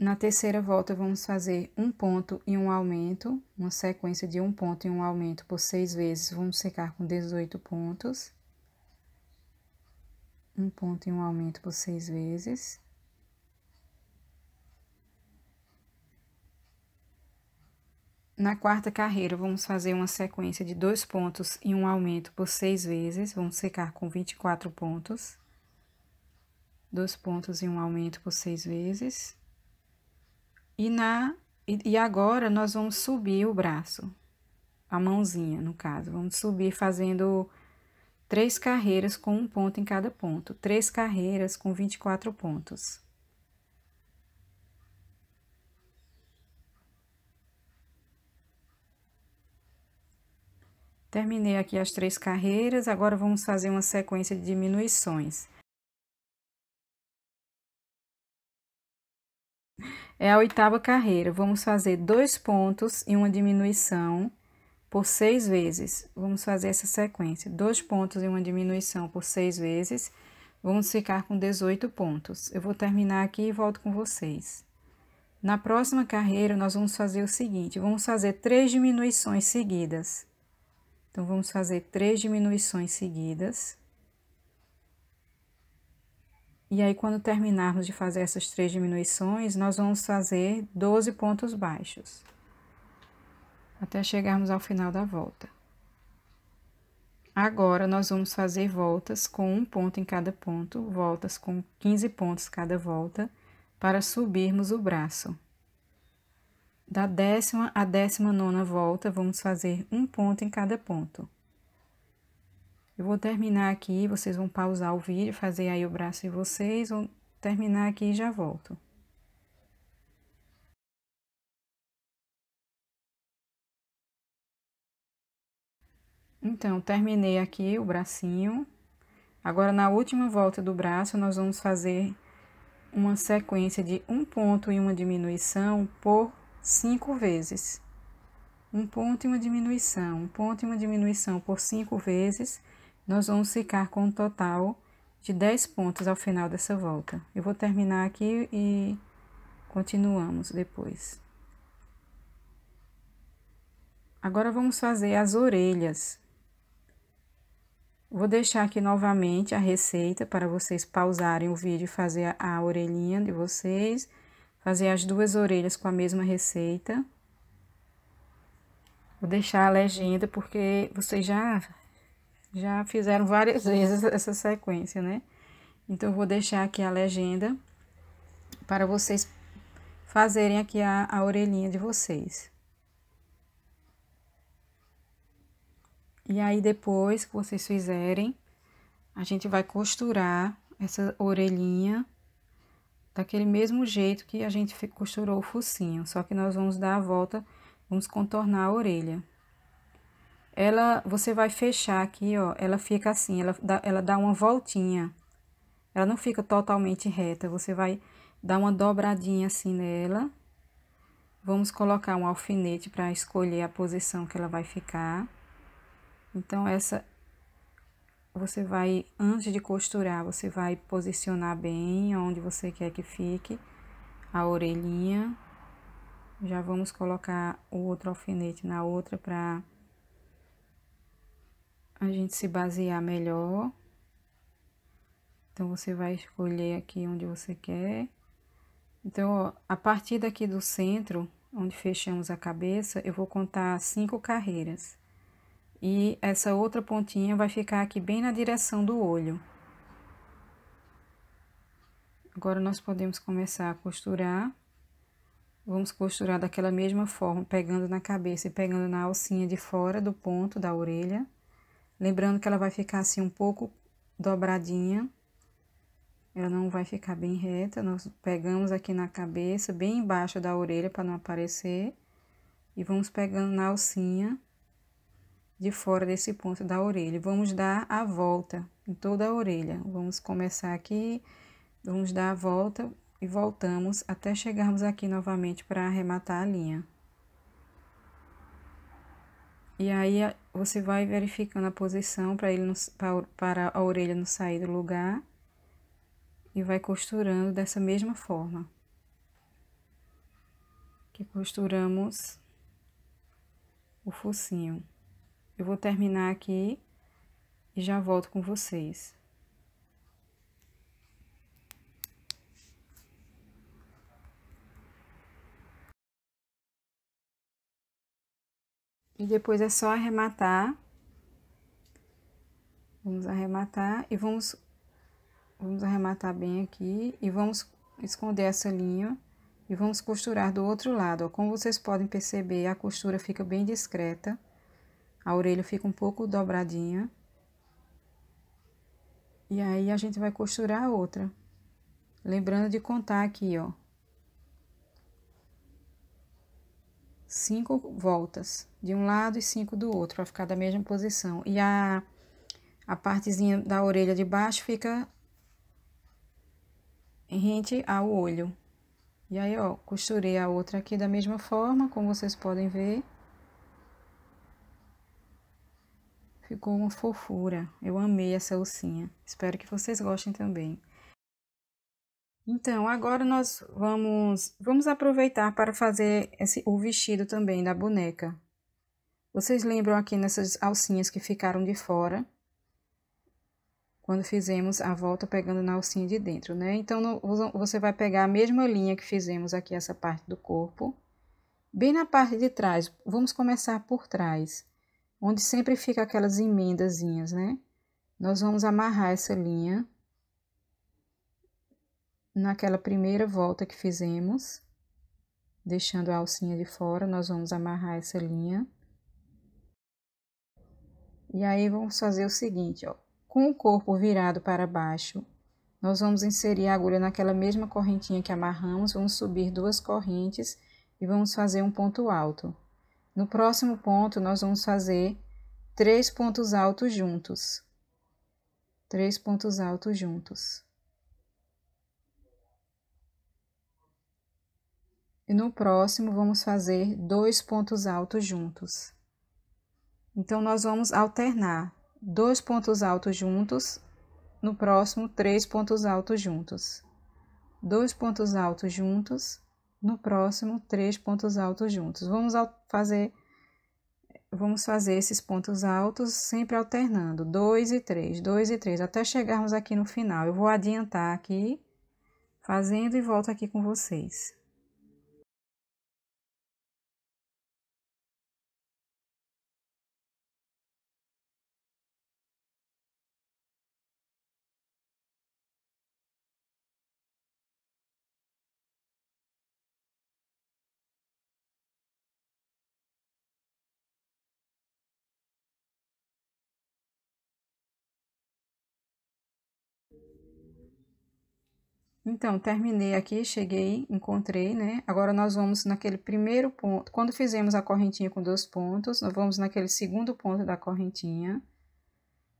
Na terceira volta, vamos fazer um ponto e um aumento, uma sequência de um ponto e um aumento por seis vezes, vamos secar com 18 pontos. Um ponto e um aumento por seis vezes. Na quarta carreira, vamos fazer uma sequência de dois pontos e um aumento por seis vezes, vamos secar com 24 pontos. Dois pontos e um aumento por seis vezes. E, na, e agora nós vamos subir o braço, a mãozinha, no caso. Vamos subir fazendo três carreiras com um ponto em cada ponto. Três carreiras com 24 pontos. Terminei aqui as três carreiras, agora vamos fazer uma sequência de diminuições. É a oitava carreira. Vamos fazer dois pontos e uma diminuição por seis vezes. Vamos fazer essa sequência. Dois pontos e uma diminuição por seis vezes. Vamos ficar com 18 pontos. Eu vou terminar aqui e volto com vocês. Na próxima carreira, nós vamos fazer o seguinte. Vamos fazer três diminuições seguidas. Então, vamos fazer três diminuições seguidas. E aí, quando terminarmos de fazer essas três diminuições, nós vamos fazer 12 pontos baixos, até chegarmos ao final da volta. Agora, nós vamos fazer voltas com um ponto em cada ponto, voltas com 15 pontos cada volta, para subirmos o braço. Da décima à décima nona volta, vamos fazer um ponto em cada ponto. Eu vou terminar aqui, vocês vão pausar o vídeo, fazer aí o braço de vocês, vão terminar aqui e já volto. Então, terminei aqui o bracinho. Agora, na última volta do braço, nós vamos fazer uma sequência de um ponto e uma diminuição por cinco vezes. Um ponto e uma diminuição, um ponto e uma diminuição por cinco vezes, nós vamos ficar com um total de 10 pontos ao final dessa volta. Eu vou terminar aqui e continuamos depois. Agora, vamos fazer as orelhas. Vou deixar aqui novamente a receita para vocês pausarem o vídeo e fazer a, a orelhinha de vocês. Fazer as duas orelhas com a mesma receita. Vou deixar a legenda porque vocês já já fizeram várias (laughs) vezes essa sequência, né? Então, eu vou deixar aqui a legenda para vocês fazerem aqui a, a orelhinha de vocês. E aí, depois que vocês fizerem, a gente vai costurar essa orelhinha daquele mesmo jeito que a gente costurou o focinho, só que nós vamos dar a volta, vamos contornar a orelha ela, você vai fechar aqui, ó, ela fica assim, ela dá, ela dá uma voltinha. Ela não fica totalmente reta, você vai dar uma dobradinha assim nela. Vamos colocar um alfinete para escolher a posição que ela vai ficar. Então, essa, você vai, antes de costurar, você vai posicionar bem onde você quer que fique a orelhinha. Já vamos colocar o outro alfinete na outra para a gente se basear melhor. Então, você vai escolher aqui onde você quer. Então, ó, a partir daqui do centro, onde fechamos a cabeça, eu vou contar cinco carreiras. E essa outra pontinha vai ficar aqui bem na direção do olho. Agora, nós podemos começar a costurar. Vamos costurar daquela mesma forma, pegando na cabeça e pegando na alcinha de fora do ponto da orelha. Lembrando que ela vai ficar assim um pouco dobradinha. Ela não vai ficar bem reta. Nós pegamos aqui na cabeça, bem embaixo da orelha para não aparecer. E vamos pegando na alcinha de fora desse ponto da orelha. Vamos dar a volta em toda a orelha. Vamos começar aqui, vamos dar a volta e voltamos até chegarmos aqui novamente para arrematar a linha. E aí você vai verificando a posição para ele para a orelha não sair do lugar e vai costurando dessa mesma forma que costuramos o focinho. Eu vou terminar aqui e já volto com vocês. E depois é só arrematar. Vamos arrematar e vamos, vamos arrematar bem aqui e vamos esconder essa linha e vamos costurar do outro lado. Ó. Como vocês podem perceber, a costura fica bem discreta, a orelha fica um pouco dobradinha. E aí, a gente vai costurar a outra. Lembrando de contar aqui, ó. cinco voltas de um lado e cinco do outro, para ficar da mesma posição. E a, a partezinha da orelha de baixo fica rente ao olho. E aí, ó, costurei a outra aqui da mesma forma, como vocês podem ver. Ficou uma fofura. Eu amei essa ursinha. Espero que vocês gostem também. Então, agora nós vamos, vamos aproveitar para fazer esse, o vestido também da boneca. Vocês lembram aqui nessas alcinhas que ficaram de fora? Quando fizemos a volta pegando na alcinha de dentro, né? Então, no, você vai pegar a mesma linha que fizemos aqui, essa parte do corpo. Bem na parte de trás, vamos começar por trás, onde sempre fica aquelas emendazinhas, né? Nós vamos amarrar essa linha naquela primeira volta que fizemos, deixando a alcinha de fora, nós vamos amarrar essa linha. E aí, vamos fazer o seguinte, ó. Com o corpo virado para baixo, nós vamos inserir a agulha naquela mesma correntinha que amarramos, vamos subir duas correntes e vamos fazer um ponto alto. No próximo ponto, nós vamos fazer três pontos altos juntos. Três pontos altos juntos. e no próximo vamos fazer dois pontos altos juntos. Então, nós vamos alternar dois pontos altos juntos, no próximo, três pontos altos juntos. Dois pontos altos juntos, no próximo, três pontos altos juntos. Vamos fazer vamos fazer esses pontos altos sempre alternando, dois e três, dois e três, até chegarmos aqui no final. Eu vou adiantar aqui, fazendo e volto aqui com vocês. Então, terminei aqui, cheguei, encontrei, né? Agora, nós vamos naquele primeiro ponto. Quando fizemos a correntinha com dois pontos, nós vamos naquele segundo ponto da correntinha.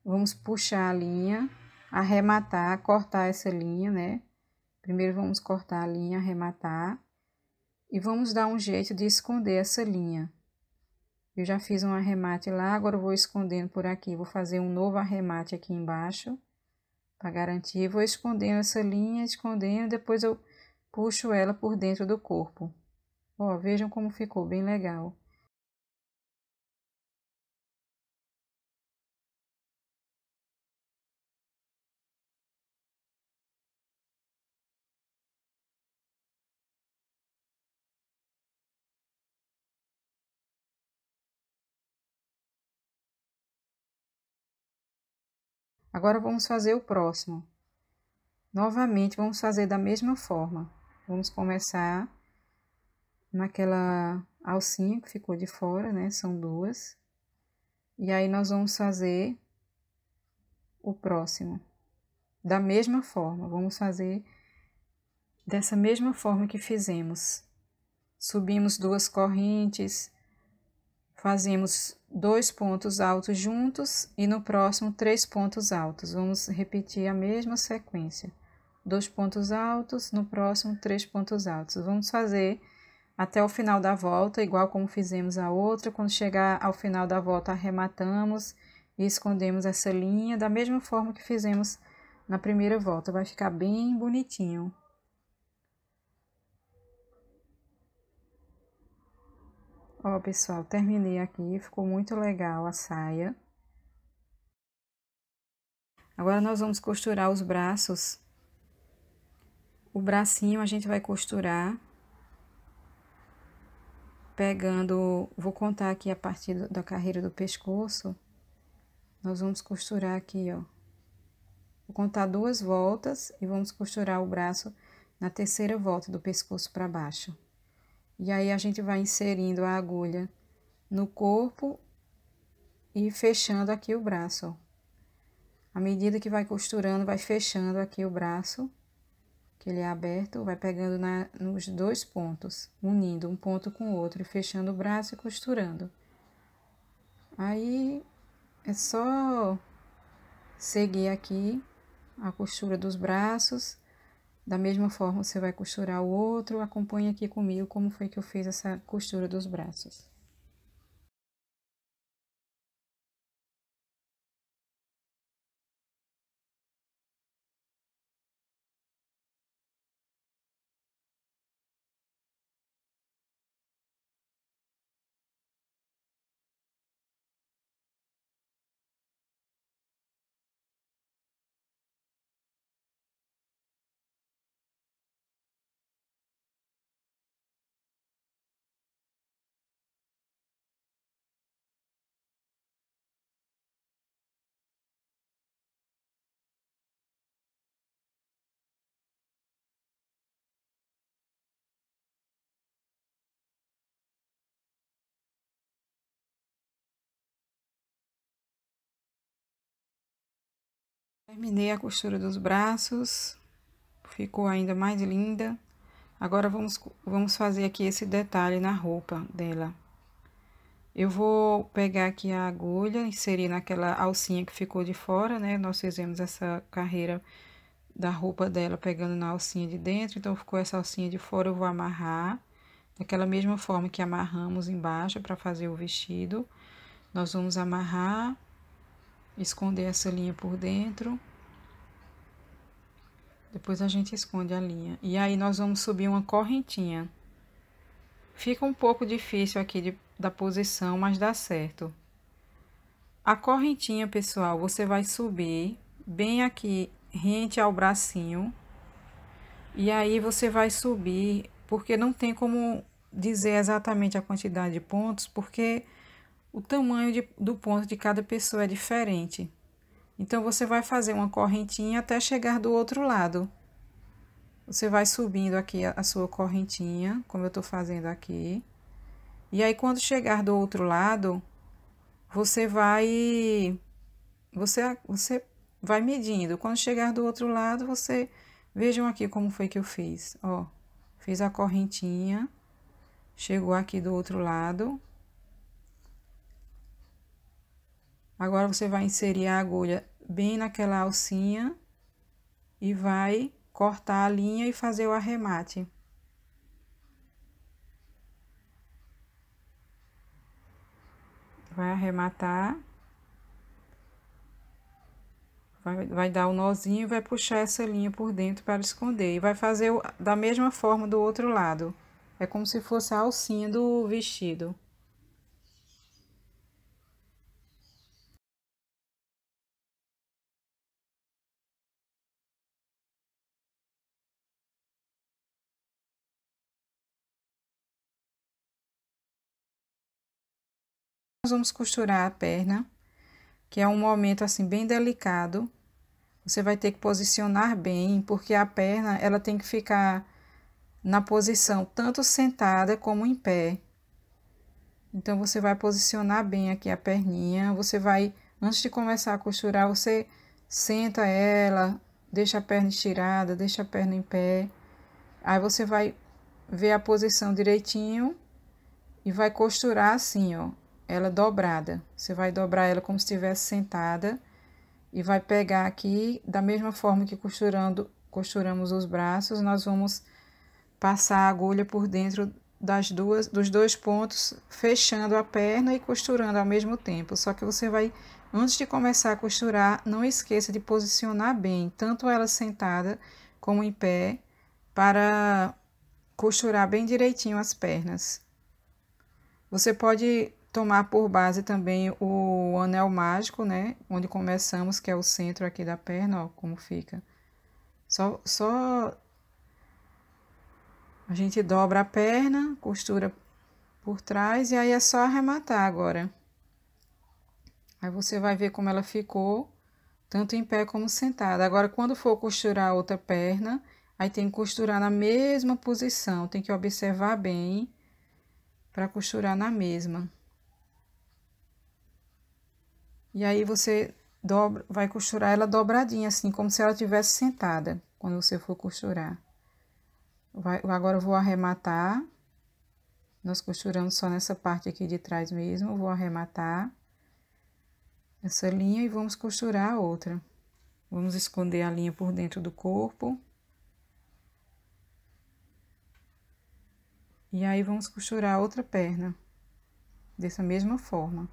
Vamos puxar a linha, arrematar, cortar essa linha, né? Primeiro, vamos cortar a linha, arrematar. E vamos dar um jeito de esconder essa linha. Eu já fiz um arremate lá, agora eu vou escondendo por aqui. Vou fazer um novo arremate aqui embaixo. Para garantir, vou escondendo essa linha, escondendo, depois eu puxo ela por dentro do corpo. Ó, vejam como ficou bem legal. Agora vamos fazer o próximo. Novamente, vamos fazer da mesma forma. Vamos começar naquela alcinha que ficou de fora, né? São duas. E aí, nós vamos fazer o próximo. Da mesma forma, vamos fazer dessa mesma forma que fizemos. Subimos duas correntes, fazemos dois pontos altos juntos e no próximo três pontos altos. Vamos repetir a mesma sequência. Dois pontos altos, no próximo três pontos altos. Vamos fazer até o final da volta, igual como fizemos a outra. Quando chegar ao final da volta, arrematamos e escondemos essa linha da mesma forma que fizemos na primeira volta. Vai ficar bem bonitinho. Ó, pessoal, terminei aqui, ficou muito legal a saia. Agora, nós vamos costurar os braços. O bracinho a gente vai costurar pegando, vou contar aqui a partir do, da carreira do pescoço. Nós vamos costurar aqui, ó. Vou contar duas voltas e vamos costurar o braço na terceira volta do pescoço para baixo. E aí a gente vai inserindo a agulha no corpo e fechando aqui o braço, À medida que vai costurando, vai fechando aqui o braço, que ele é aberto, vai pegando na, nos dois pontos, unindo um ponto com o outro, e fechando o braço e costurando. Aí, é só seguir aqui a costura dos braços da mesma forma, você vai costurar o outro, acompanha aqui comigo como foi que eu fiz essa costura dos braços. Terminei a costura dos braços, ficou ainda mais linda. Agora, vamos, vamos fazer aqui esse detalhe na roupa dela. Eu vou pegar aqui a agulha, inserir naquela alcinha que ficou de fora, né? Nós fizemos essa carreira da roupa dela pegando na alcinha de dentro, então ficou essa alcinha de fora, eu vou amarrar. Daquela mesma forma que amarramos embaixo para fazer o vestido, nós vamos amarrar esconder essa linha por dentro. Depois a gente esconde a linha. E aí, nós vamos subir uma correntinha. Fica um pouco difícil aqui de, da posição, mas dá certo. A correntinha, pessoal, você vai subir bem aqui, rente ao bracinho. E aí, você vai subir, porque não tem como dizer exatamente a quantidade de pontos, porque o tamanho de, do ponto de cada pessoa é diferente. Então, você vai fazer uma correntinha até chegar do outro lado. Você vai subindo aqui a, a sua correntinha, como eu estou fazendo aqui. E aí, quando chegar do outro lado, você vai... Você, você vai medindo. Quando chegar do outro lado, você... Vejam aqui como foi que eu fiz, ó. Fiz a correntinha, chegou aqui do outro lado, Agora, você vai inserir a agulha bem naquela alcinha e vai cortar a linha e fazer o arremate. Vai arrematar. Vai, vai dar o um nozinho e vai puxar essa linha por dentro para esconder. E vai fazer da mesma forma do outro lado. É como se fosse a alcinha do vestido. nós vamos costurar a perna, que é um momento assim bem delicado. Você vai ter que posicionar bem, porque a perna ela tem que ficar na posição tanto sentada como em pé. Então você vai posicionar bem aqui a perninha, você vai antes de começar a costurar, você senta ela, deixa a perna estirada, deixa a perna em pé. Aí você vai ver a posição direitinho e vai costurar assim, ó, ela é dobrada. Você vai dobrar ela como se estivesse sentada e vai pegar aqui da mesma forma que costurando costuramos os braços, nós vamos passar a agulha por dentro das duas dos dois pontos, fechando a perna e costurando ao mesmo tempo. Só que você vai antes de começar a costurar, não esqueça de posicionar bem tanto ela sentada como em pé para costurar bem direitinho as pernas. Você pode tomar por base também o anel mágico, né? Onde começamos, que é o centro aqui da perna, ó, como fica. Só, só a gente dobra a perna, costura por trás e aí é só arrematar agora. Aí você vai ver como ela ficou, tanto em pé como sentada. Agora, quando for costurar a outra perna, aí tem que costurar na mesma posição, tem que observar bem para costurar na mesma. E aí você dobra, vai costurar ela dobradinha, assim, como se ela tivesse sentada, quando você for costurar. Vai, agora eu vou arrematar. Nós costuramos só nessa parte aqui de trás mesmo, vou arrematar essa linha e vamos costurar a outra. Vamos esconder a linha por dentro do corpo. E aí, vamos costurar a outra perna, dessa mesma forma.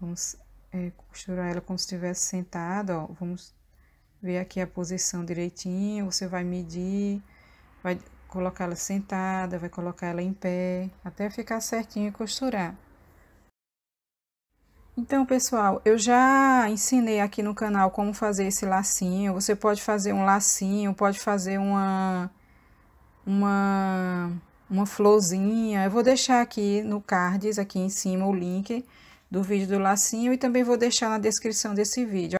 Vamos é, costurar ela como se estivesse sentada, ó. Vamos ver aqui a posição direitinho. Você vai medir, vai colocar ela sentada, vai colocar ela em pé, até ficar certinho e costurar. Então, pessoal, eu já ensinei aqui no canal como fazer esse lacinho. Você pode fazer um lacinho, pode fazer uma, uma, uma florzinha. Eu vou deixar aqui no cards, aqui em cima, o link do vídeo do lacinho e também vou deixar na descrição desse vídeo.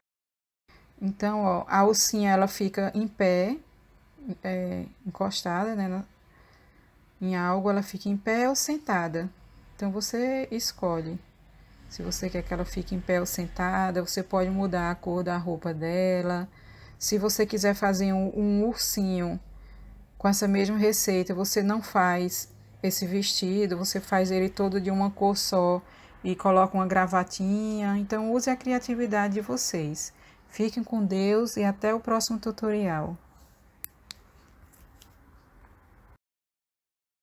Então, ó, a alcinha ela fica em pé, é, encostada, né, em algo, ela fica em pé ou sentada. Então, você escolhe. Se você quer que ela fique em pé ou sentada, você pode mudar a cor da roupa dela. Se você quiser fazer um, um ursinho com essa mesma receita, você não faz esse vestido, você faz ele todo de uma cor só e coloca uma gravatinha. Então, use a criatividade de vocês. Fiquem com Deus e até o próximo tutorial.